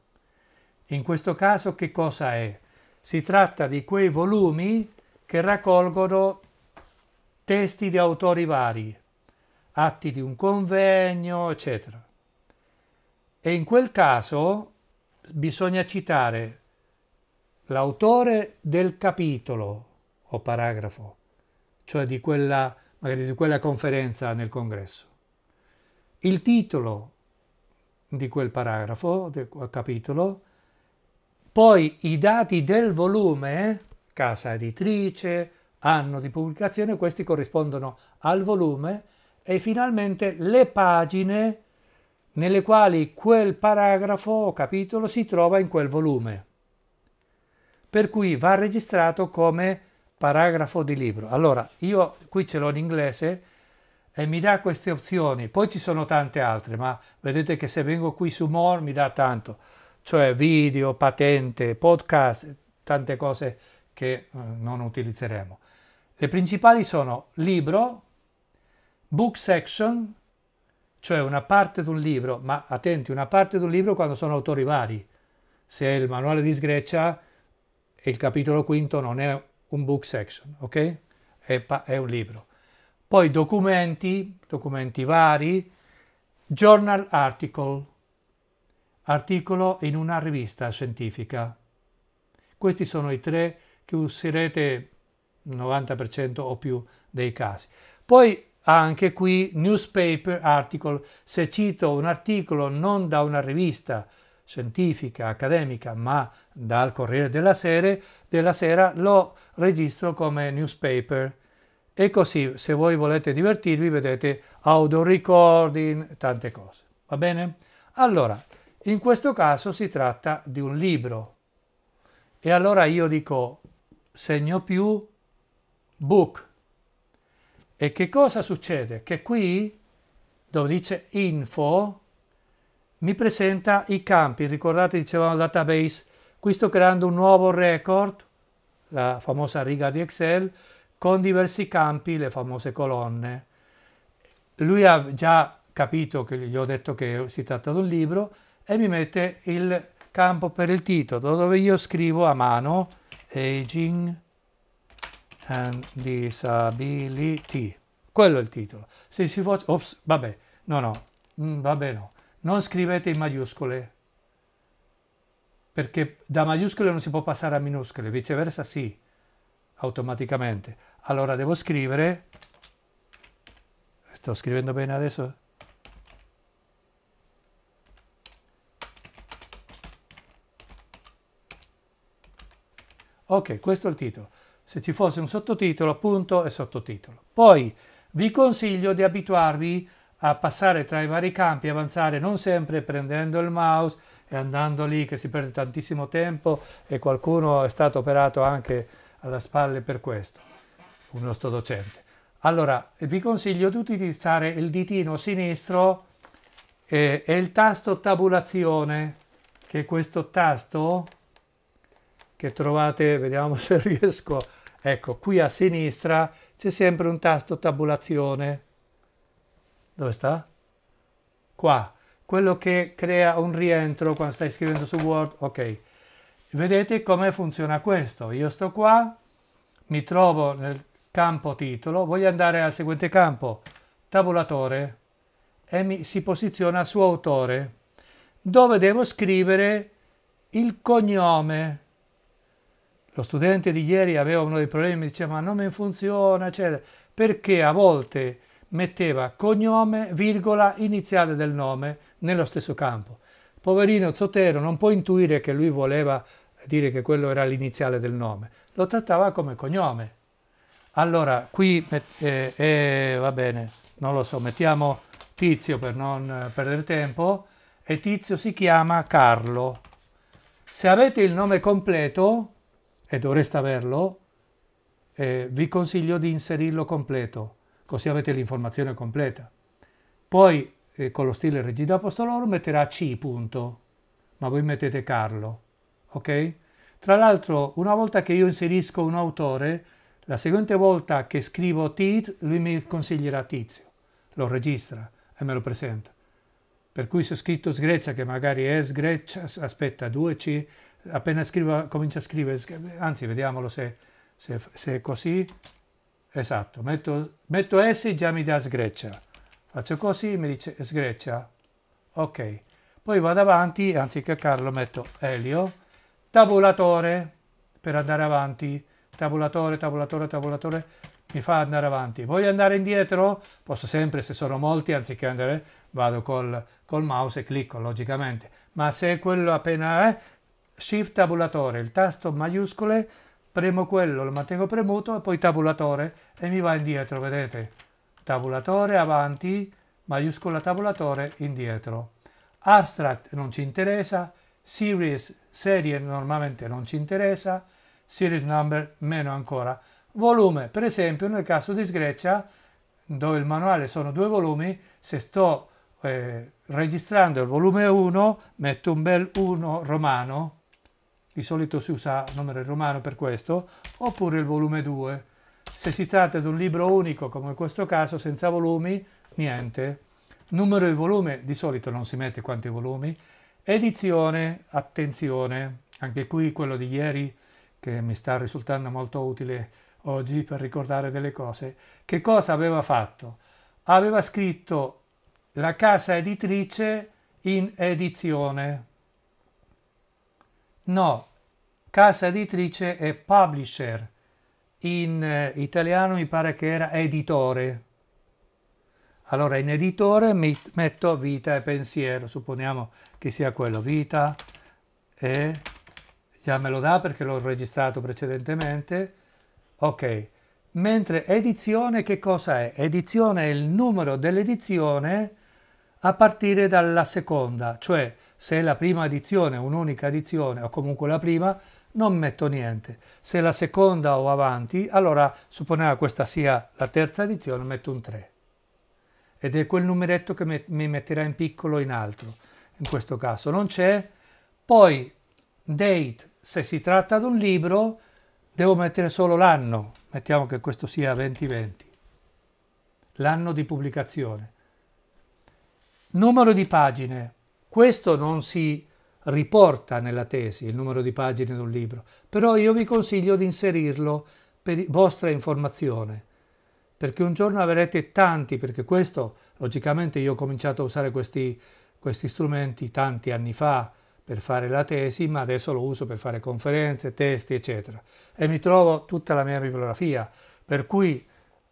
In questo caso che cosa è? Si tratta di quei volumi che raccolgono testi di autori vari, atti di un convegno, eccetera. E in quel caso bisogna citare l'autore del capitolo o paragrafo, cioè di quella, magari di quella conferenza nel congresso, il titolo di quel paragrafo, del capitolo, poi i dati del volume, casa editrice, anno di pubblicazione, questi corrispondono al volume e finalmente le pagine nelle quali quel paragrafo o capitolo si trova in quel volume. Per cui va registrato come paragrafo di libro. Allora, io qui ce l'ho in inglese e mi dà queste opzioni, poi ci sono tante altre, ma vedete che se vengo qui su More mi dà tanto, cioè video, patente, podcast, tante cose che eh, non utilizzeremo. Le principali sono libro, book section, cioè una parte di un libro, ma attenti, una parte di un libro quando sono autori vari. Se è il manuale di Sgreccia, il capitolo quinto non è un book section, ok? È, è un libro. Poi documenti, documenti vari, journal article, articolo in una rivista scientifica. Questi sono i tre che userete 90% o più dei casi. Poi Ah, anche qui newspaper article, se cito un articolo non da una rivista scientifica, accademica, ma dal Corriere della, Sera, della Sera lo registro come newspaper. E così, se voi volete divertirvi, vedete audio recording, tante cose. Va bene? Allora, in questo caso si tratta di un libro. E allora io dico segno più book e che cosa succede? Che qui, dove dice info, mi presenta i campi. Ricordate, dicevamo database. Qui sto creando un nuovo record, la famosa riga di Excel, con diversi campi, le famose colonne. Lui ha già capito che gli ho detto che si tratta di un libro e mi mette il campo per il titolo, dove io scrivo a mano Aging and Disability. Quello è il titolo. Se si fosse... Ops, vabbè, no, no, mm, vabbè no. Non scrivete in maiuscole, perché da maiuscole non si può passare a minuscole, viceversa sì, automaticamente. Allora devo scrivere... Sto scrivendo bene adesso? Ok, questo è il titolo se ci fosse un sottotitolo punto e sottotitolo. Poi vi consiglio di abituarvi a passare tra i vari campi, avanzare non sempre prendendo il mouse e andando lì che si perde tantissimo tempo e qualcuno è stato operato anche alla spalle per questo, un nostro docente. Allora, vi consiglio di utilizzare il ditino sinistro e, e il tasto tabulazione, che è questo tasto che trovate, vediamo (laughs) se riesco a Ecco, qui a sinistra c'è sempre un tasto tabulazione. Dove sta? Qua. Quello che crea un rientro quando stai scrivendo su Word. Ok. Vedete come funziona questo. Io sto qua, mi trovo nel campo titolo, voglio andare al seguente campo, tabulatore, e mi si posiziona su autore, dove devo scrivere il cognome lo studente di ieri aveva uno dei problemi, mi diceva ma non mi funziona, eccetera, perché a volte metteva cognome, virgola, iniziale del nome nello stesso campo. Poverino Zotero non può intuire che lui voleva dire che quello era l'iniziale del nome, lo trattava come cognome. Allora, qui, eh, eh, va bene, non lo so, mettiamo Tizio per non eh, perdere tempo, e Tizio si chiama Carlo. Se avete il nome completo, e dovreste averlo, eh, vi consiglio di inserirlo completo, così avete l'informazione completa. Poi eh, con lo stile Regida Apostoloro metterà C punto, ma voi mettete Carlo, ok? Tra l'altro, una volta che io inserisco un autore, la seguente volta che scrivo Tiz, lui mi consiglierà Tizio, lo registra e me lo presenta. Per cui se ho scritto Sgreccia, che magari è Sgreccia, aspetta 2C, appena scrivo, comincio a scrivere, anzi vediamolo se, se, se è così, esatto, metto, metto S già mi dà sgreccia, faccio così mi dice sgreccia, ok, poi vado avanti, anziché Carlo metto Elio, tabulatore per andare avanti, tabulatore, tabulatore, tabulatore, mi fa andare avanti. Voglio andare indietro? Posso sempre, se sono molti, anziché andare, vado col, col mouse e clicco, logicamente. Ma se quello appena è, Shift tabulatore, il tasto maiuscole, premo quello, lo mantengo premuto e poi tabulatore e mi va indietro, vedete? Tabulatore, avanti, maiuscola tabulatore, indietro. Abstract non ci interessa, series, serie normalmente non ci interessa, series number meno ancora. Volume, per esempio nel caso di Sgreccia, dove il manuale sono due volumi, se sto eh, registrando il volume 1 metto un bel 1 romano di solito si usa il numero romano per questo, oppure il volume 2. Se si tratta di un libro unico, come in questo caso, senza volumi, niente. Numero di volume, di solito non si mette quanti volumi. Edizione, attenzione, anche qui quello di ieri, che mi sta risultando molto utile oggi per ricordare delle cose. Che cosa aveva fatto? Aveva scritto la casa editrice in edizione No, casa editrice è publisher, in eh, italiano mi pare che era editore. Allora in editore metto vita e pensiero, supponiamo che sia quello, vita e già me lo dà perché l'ho registrato precedentemente. Ok, mentre edizione che cosa è? Edizione è il numero dell'edizione a partire dalla seconda, cioè se è la prima edizione, un'unica edizione o comunque la prima, non metto niente. Se è la seconda o avanti, allora supponiamo che questa sia la terza edizione, metto un 3. Ed è quel numeretto che mi metterà in piccolo o in altro. In questo caso non c'è. Poi date, se si tratta di un libro, devo mettere solo l'anno. Mettiamo che questo sia 2020. L'anno di pubblicazione. Numero di pagine. Questo non si riporta nella tesi, il numero di pagine di un libro, però io vi consiglio di inserirlo per vostra informazione, perché un giorno avrete tanti, perché questo, logicamente io ho cominciato a usare questi, questi strumenti tanti anni fa per fare la tesi, ma adesso lo uso per fare conferenze, testi, eccetera. E mi trovo tutta la mia bibliografia, per cui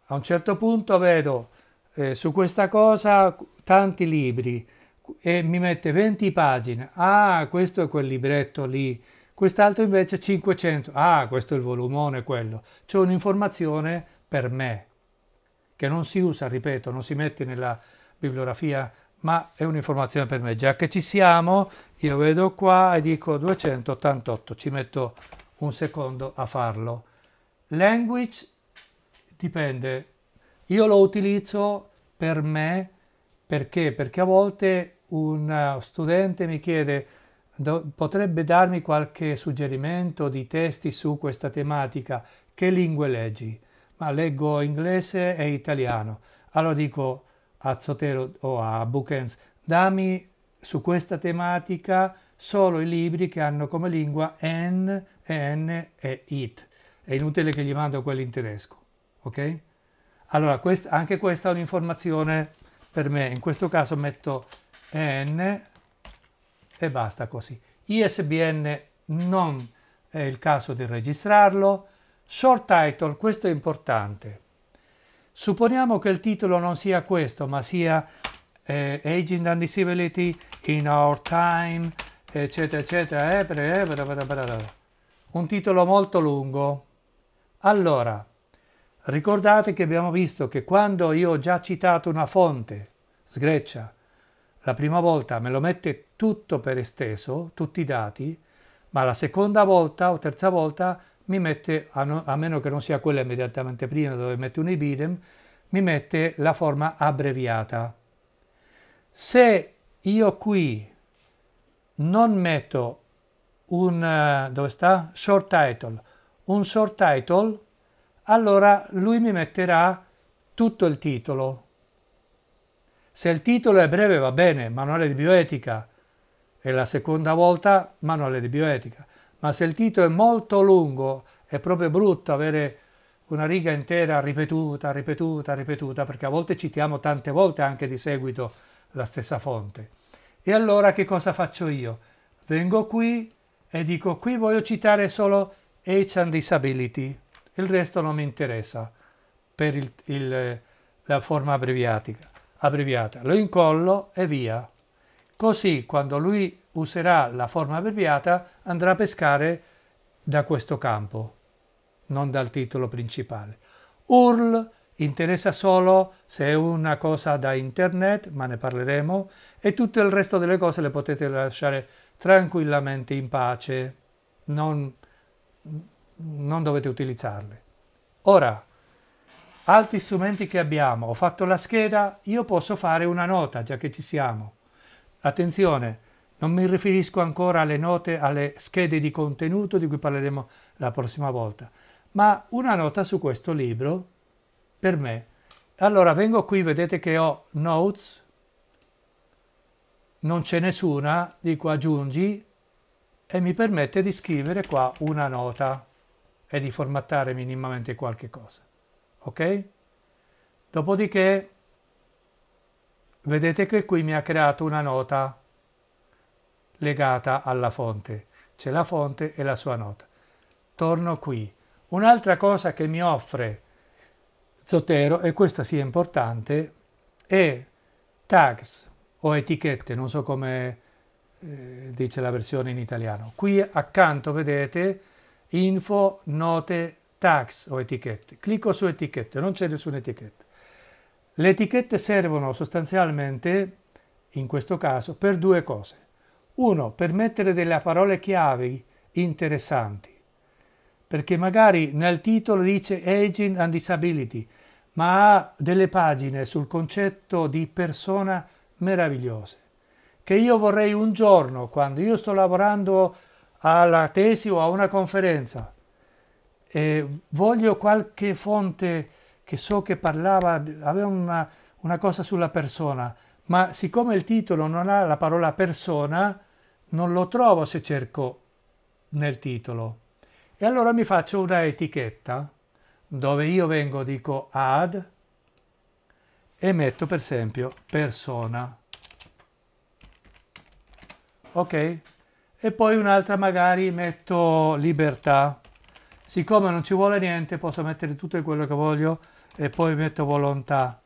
a un certo punto vedo eh, su questa cosa tanti libri, e mi mette 20 pagine. Ah, questo è quel libretto lì. Quest'altro invece 500. Ah, questo è il volumone quello. C'è un'informazione per me che non si usa, ripeto, non si mette nella bibliografia, ma è un'informazione per me. Già che ci siamo, io vedo qua e dico 288. Ci metto un secondo a farlo. Language dipende. Io lo utilizzo per me perché? Perché a volte un eh, studente mi chiede potrebbe darmi qualche suggerimento di testi su questa tematica, che lingue leggi? Ma leggo inglese e italiano. Allora dico a Zotero o a Bookends, dammi su questa tematica solo i libri che hanno come lingua en, en e it. È inutile che gli mando quelli in tedesco, ok? Allora, quest anche questa è un'informazione per me. In questo caso metto EN e basta così. ISBN non è il caso di registrarlo. Short title, questo è importante. Supponiamo che il titolo non sia questo, ma sia eh, Aging and Disability in Our Time, eccetera, eccetera, eh, bla, bla, bla, un titolo molto lungo. Allora, ricordate che abbiamo visto che quando io ho già citato una fonte, sgreccia, la prima volta me lo mette tutto per esteso, tutti i dati, ma la seconda volta o terza volta mi mette, a, no, a meno che non sia quella immediatamente prima dove mette un ibidem, mi mette la forma abbreviata. Se io qui non metto un, eh, dove sta? Short title, un short title, allora lui mi metterà tutto il titolo, se il titolo è breve va bene, manuale di bioetica, è la seconda volta manuale di bioetica, ma se il titolo è molto lungo è proprio brutto avere una riga intera ripetuta, ripetuta, ripetuta, perché a volte citiamo tante volte anche di seguito la stessa fonte. E allora che cosa faccio io? Vengo qui e dico qui voglio citare solo Age and Disability, il resto non mi interessa per il, il, la forma abbreviatica abbreviata, lo incollo e via. Così quando lui userà la forma abbreviata andrà a pescare da questo campo, non dal titolo principale. URL interessa solo se è una cosa da internet, ma ne parleremo, e tutto il resto delle cose le potete lasciare tranquillamente in pace, non, non dovete utilizzarle. Ora, altri strumenti che abbiamo, ho fatto la scheda, io posso fare una nota già che ci siamo. Attenzione, non mi riferisco ancora alle note, alle schede di contenuto di cui parleremo la prossima volta, ma una nota su questo libro per me. Allora vengo qui, vedete che ho notes, non c'è nessuna, dico aggiungi e mi permette di scrivere qua una nota e di formattare minimamente qualche cosa ok? Dopodiché vedete che qui mi ha creato una nota legata alla fonte. C'è la fonte e la sua nota. Torno qui. Un'altra cosa che mi offre Zotero, e questa sia importante, è tags o etichette, non so come eh, dice la versione in italiano. Qui accanto vedete info, note, tags o etichette. Clicco su etichette, non c'è nessuna etichetta. Le etichette servono sostanzialmente, in questo caso, per due cose. Uno, per mettere delle parole chiave interessanti, perché magari nel titolo dice Aging and Disability, ma ha delle pagine sul concetto di persona meravigliose, che io vorrei un giorno, quando io sto lavorando alla tesi o a una conferenza, eh, voglio qualche fonte che so che parlava, aveva una, una cosa sulla persona, ma siccome il titolo non ha la parola persona, non lo trovo se cerco nel titolo. E allora mi faccio una etichetta dove io vengo, dico ad e metto per esempio persona. Ok? E poi un'altra magari metto libertà siccome non ci vuole niente posso mettere tutto quello che voglio e poi metto volontà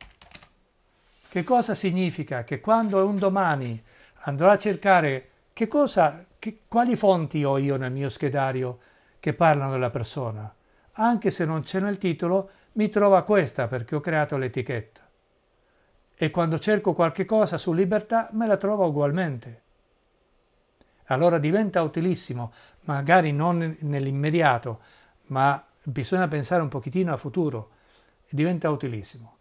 che cosa significa che quando un domani andrò a cercare che cosa, che, quali fonti ho io nel mio schedario che parlano della persona anche se non c'è nel titolo mi trova questa perché ho creato l'etichetta e quando cerco qualche cosa su libertà me la trovo ugualmente allora diventa utilissimo magari non nell'immediato ma bisogna pensare un pochettino a futuro, diventa utilissimo.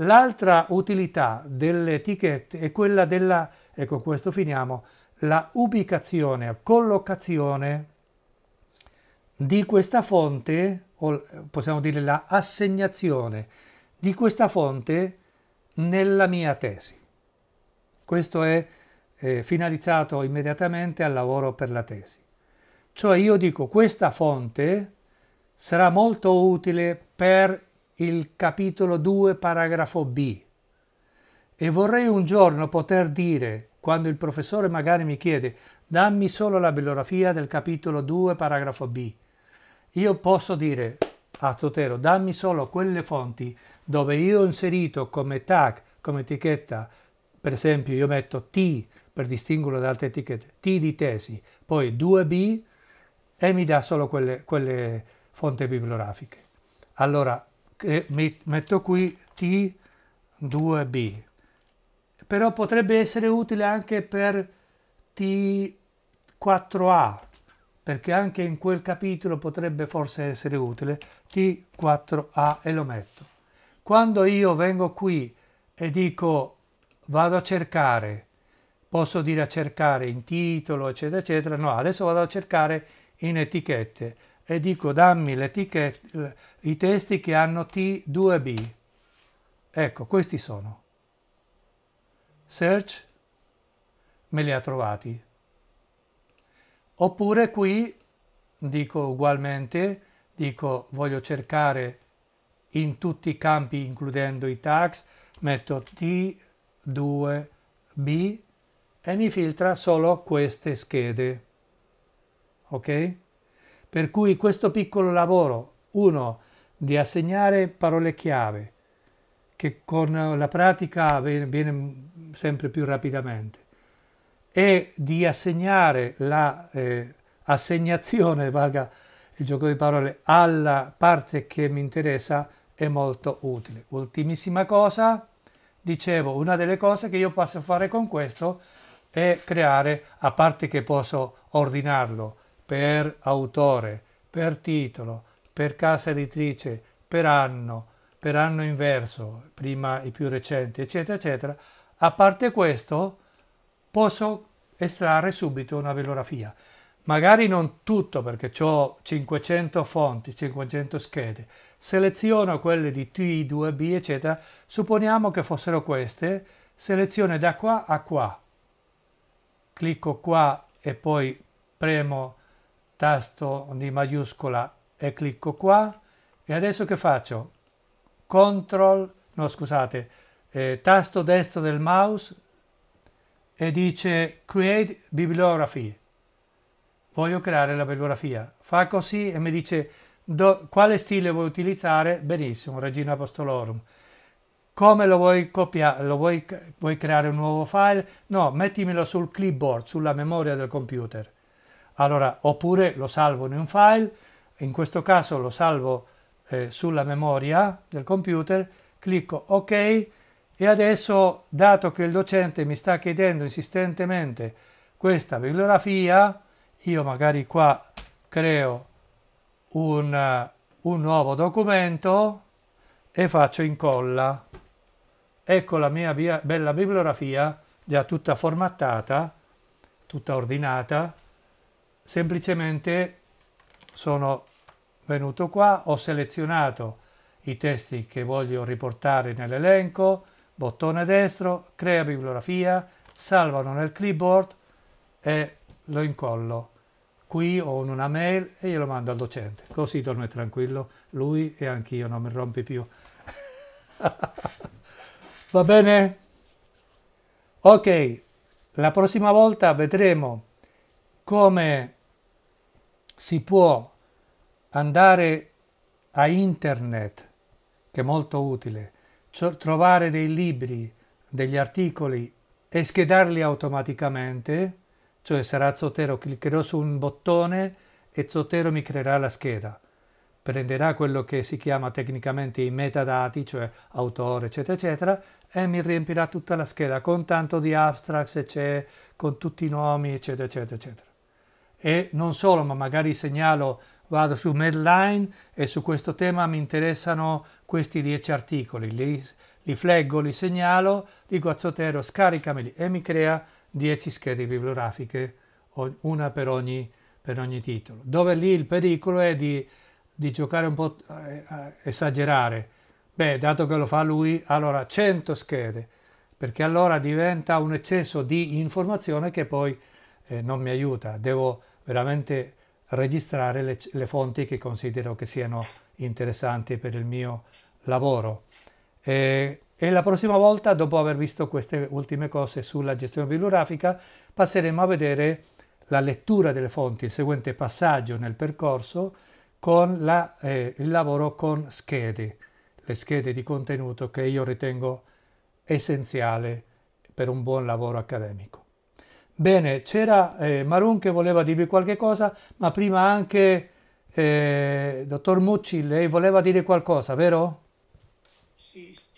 L'altra utilità delle ticket è quella della, e ecco, con questo finiamo, la ubicazione, collocazione di questa fonte, o possiamo dire la assegnazione di questa fonte nella mia tesi. Questo è eh, finalizzato immediatamente al lavoro per la tesi. Cioè io dico questa fonte sarà molto utile per il capitolo 2 paragrafo B e vorrei un giorno poter dire, quando il professore magari mi chiede dammi solo la bibliografia del capitolo 2 paragrafo B, io posso dire a Zotero dammi solo quelle fonti dove io ho inserito come tag, come etichetta, per esempio io metto T per distinguerlo da altre etichette, T di tesi, poi 2B e mi dà solo quelle, quelle fonti bibliografiche. Allora, metto qui T2B, però potrebbe essere utile anche per T4A, perché anche in quel capitolo potrebbe forse essere utile T4A e lo metto. Quando io vengo qui e dico vado a cercare, posso dire a cercare in titolo, eccetera, eccetera, no, adesso vado a cercare in etichette e dico dammi le ticket, i testi che hanno T2B. Ecco, questi sono. Search me li ha trovati. Oppure qui dico ugualmente, dico voglio cercare in tutti i campi includendo i tags, metto T2B e mi filtra solo queste schede. Ok? Per cui questo piccolo lavoro, uno, di assegnare parole chiave, che con la pratica viene, sempre più rapidamente, e di assegnare l'assegnazione, la, eh, (laughs) valga il gioco di parole, alla parte che mi interessa è molto utile. Ultimissima cosa, dicevo, una delle cose che io posso fare con questo è creare, a parte che posso ordinarlo per autore, per titolo, per casa editrice, per anno, per anno inverso, prima i più recenti, eccetera, eccetera. A parte questo, posso estrarre subito una velografia. Magari non tutto perché ho 500 fonti, 500 schede. Seleziono quelle di T2B, eccetera. Supponiamo che fossero queste. Selezione da qua a qua. Clicco qua e poi premo tasto di maiuscola e clicco qua e adesso che faccio? Control, no scusate, eh, tasto destro del mouse e dice Create Bibliography. Voglio creare la bibliografia. Fa così e mi dice do, quale stile vuoi utilizzare? Benissimo, Regina Apostolorum. Come lo vuoi copiare? Lo vuoi, vuoi creare un nuovo file? No, mettimelo sul clipboard, sulla memoria del computer allora, oppure lo salvo in un file, in questo caso lo salvo eh, sulla memoria del computer, clicco ok e adesso, dato che il docente mi sta chiedendo insistentemente questa bibliografia, io magari qua creo un, un nuovo documento e faccio incolla. Ecco la mia bella bibliografia già tutta formattata, tutta ordinata, semplicemente sono venuto qua, ho selezionato i testi che voglio riportare nell'elenco, bottone destro, crea bibliografia, salvano nel clipboard e lo incollo qui o in una mail e glielo mando al docente. Così dorme tranquillo lui e anch'io non mi rompi più. (laughs) Va bene? Ok, la prossima volta vedremo come si può andare a internet, che è molto utile, cioè trovare dei libri, degli articoli e schedarli automaticamente, cioè sarà Zotero, cliccherò su un bottone e Zotero mi creerà la scheda. Prenderà quello che si chiama tecnicamente i metadati, cioè autore, eccetera, eccetera, e mi riempirà tutta la scheda con tanto di abstract se c'è, con tutti i nomi, eccetera, eccetera, eccetera e non solo, ma magari segnalo, vado su Medline e su questo tema mi interessano questi dieci articoli, li, li fleggo, li segnalo, dico a Zotero scaricameli e mi crea dieci schede bibliografiche, una per ogni, per ogni titolo, dove lì il pericolo è di, di giocare un po', eh, eh, esagerare. Beh, dato che lo fa lui, allora 100 schede, perché allora diventa un eccesso di informazione che poi eh, non mi aiuta. Devo veramente registrare le, le fonti che considero che siano interessanti per il mio lavoro. E, e la prossima volta, dopo aver visto queste ultime cose sulla gestione bibliografica, passeremo a vedere la lettura delle fonti, il seguente passaggio nel percorso, con la, eh, il lavoro con schede, le schede di contenuto che io ritengo essenziale per un buon lavoro accademico. Bene, c'era eh, Maron che voleva dirvi qualche cosa, ma prima anche, eh, dottor Mucci, lei voleva dire qualcosa, vero? Sì, sì.